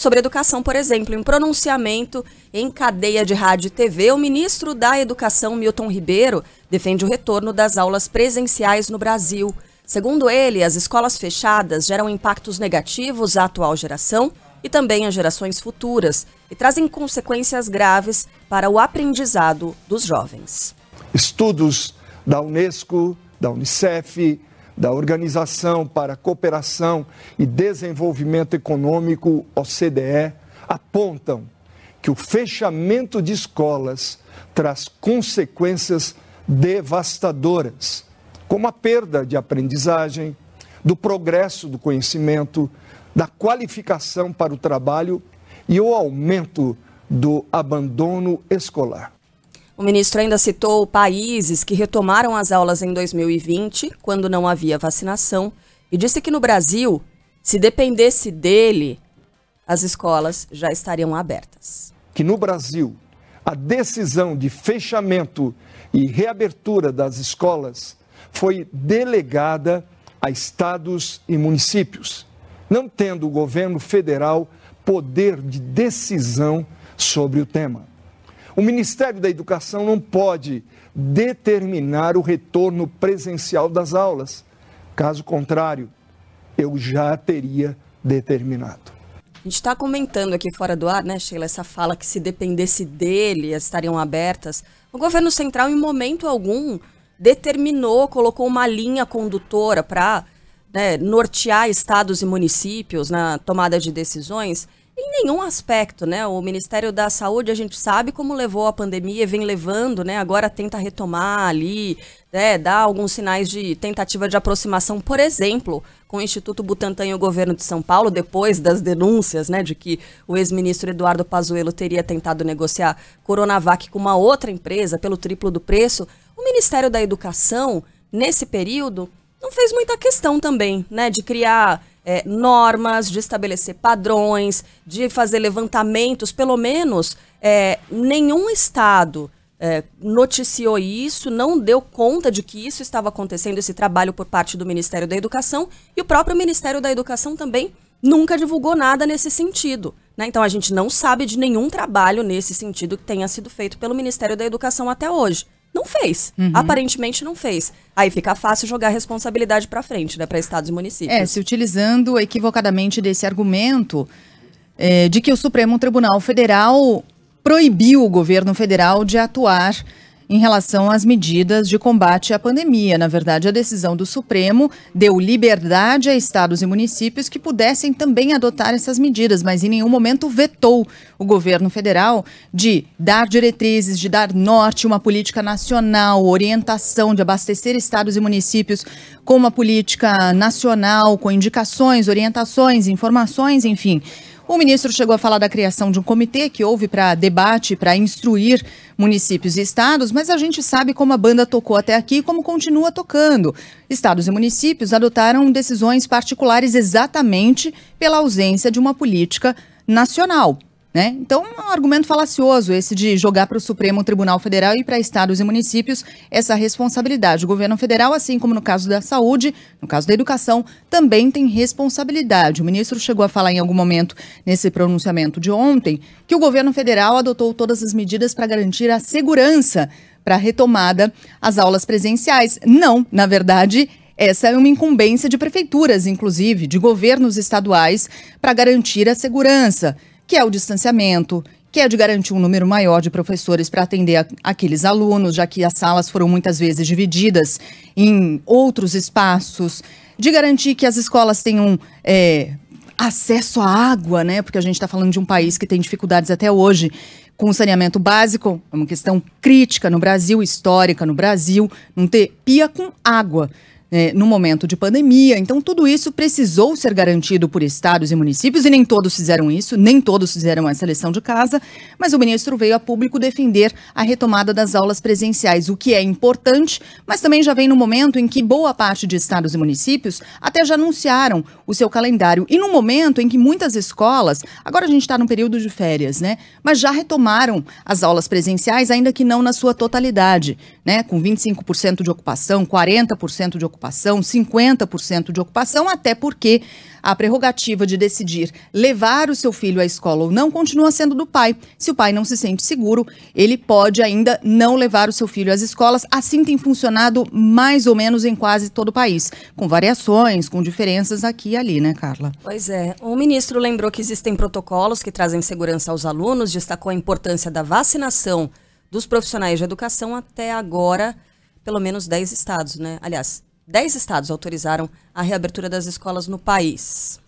sobre educação, por exemplo. Em pronunciamento em cadeia de rádio e TV, o ministro da Educação, Milton Ribeiro, defende o retorno das aulas presenciais no Brasil. Segundo ele, as escolas fechadas geram impactos negativos à atual geração e também às gerações futuras e trazem consequências graves para o aprendizado dos jovens. Estudos da Unesco, da Unicef, da Organização para Cooperação e Desenvolvimento Econômico, OCDE, apontam que o fechamento de escolas traz consequências devastadoras, como a perda de aprendizagem, do progresso do conhecimento, da qualificação para o trabalho e o aumento do abandono escolar. O ministro ainda citou países que retomaram as aulas em 2020, quando não havia vacinação, e disse que no Brasil, se dependesse dele, as escolas já estariam abertas. Que no Brasil, a decisão de fechamento e reabertura das escolas foi delegada a estados e municípios, não tendo o governo federal poder de decisão sobre o tema. O Ministério da Educação não pode determinar o retorno presencial das aulas. Caso contrário, eu já teria determinado. A gente está comentando aqui fora do ar, né, Sheila, essa fala que se dependesse dele, estariam abertas. O governo central, em momento algum, determinou, colocou uma linha condutora para né, nortear estados e municípios na tomada de decisões em nenhum aspecto, né? O Ministério da Saúde, a gente sabe como levou a pandemia, vem levando, né? Agora tenta retomar ali, né? dá alguns sinais de tentativa de aproximação, por exemplo, com o Instituto Butantan e o governo de São Paulo, depois das denúncias, né, de que o ex-ministro Eduardo Pazuello teria tentado negociar Coronavac com uma outra empresa pelo triplo do preço. O Ministério da Educação, nesse período, não fez muita questão também, né, de criar é, normas, de estabelecer padrões, de fazer levantamentos. Pelo menos é, nenhum Estado é, noticiou isso, não deu conta de que isso estava acontecendo, esse trabalho por parte do Ministério da Educação. E o próprio Ministério da Educação também nunca divulgou nada nesse sentido. Né? Então a gente não sabe de nenhum trabalho nesse sentido que tenha sido feito pelo Ministério da Educação até hoje. Não fez. Uhum. Aparentemente não fez. Aí fica fácil jogar a responsabilidade para frente, né, para estados e é, municípios. É, se utilizando equivocadamente desse argumento é, de que o Supremo Tribunal Federal proibiu o governo federal de atuar em relação às medidas de combate à pandemia. Na verdade, a decisão do Supremo deu liberdade a estados e municípios que pudessem também adotar essas medidas, mas em nenhum momento vetou o governo federal de dar diretrizes, de dar norte, uma política nacional, orientação, de abastecer estados e municípios com uma política nacional, com indicações, orientações, informações, enfim. O ministro chegou a falar da criação de um comitê que houve para debate, para instruir municípios e estados, mas a gente sabe como a banda tocou até aqui e como continua tocando. Estados e municípios adotaram decisões particulares exatamente pela ausência de uma política nacional. Né? Então, é um argumento falacioso esse de jogar para o Supremo Tribunal Federal e para estados e municípios essa responsabilidade. O governo federal, assim como no caso da saúde, no caso da educação, também tem responsabilidade. O ministro chegou a falar em algum momento nesse pronunciamento de ontem que o governo federal adotou todas as medidas para garantir a segurança para a retomada às aulas presenciais. Não, na verdade, essa é uma incumbência de prefeituras, inclusive, de governos estaduais, para garantir a segurança que é o distanciamento, que é de garantir um número maior de professores para atender a, aqueles alunos, já que as salas foram muitas vezes divididas em outros espaços, de garantir que as escolas tenham é, acesso à água, né? Porque a gente está falando de um país que tem dificuldades até hoje com saneamento básico, é uma questão crítica no Brasil, histórica no Brasil, não ter pia com água é, no momento de pandemia. Então, tudo isso precisou ser garantido por estados e municípios, e nem todos fizeram isso, nem todos fizeram essa lição de casa. Mas o ministro veio a público defender a retomada das aulas presenciais, o que é importante, mas também já vem no momento em que boa parte de estados e municípios até já anunciaram o seu calendário. E no momento em que muitas escolas, agora a gente está num período de férias, né? Mas já retomaram as aulas presenciais, ainda que não na sua totalidade, né? Com 25% de ocupação, 40% de ocupação ocupação, 50% de ocupação, até porque a prerrogativa de decidir levar o seu filho à escola ou não continua sendo do pai. Se o pai não se sente seguro, ele pode ainda não levar o seu filho às escolas. Assim tem funcionado mais ou menos em quase todo o país, com variações, com diferenças aqui e ali, né, Carla? Pois é. O ministro lembrou que existem protocolos que trazem segurança aos alunos, destacou a importância da vacinação dos profissionais de educação até agora, pelo menos 10 estados, né? Aliás, 10 estados autorizaram a reabertura das escolas no país.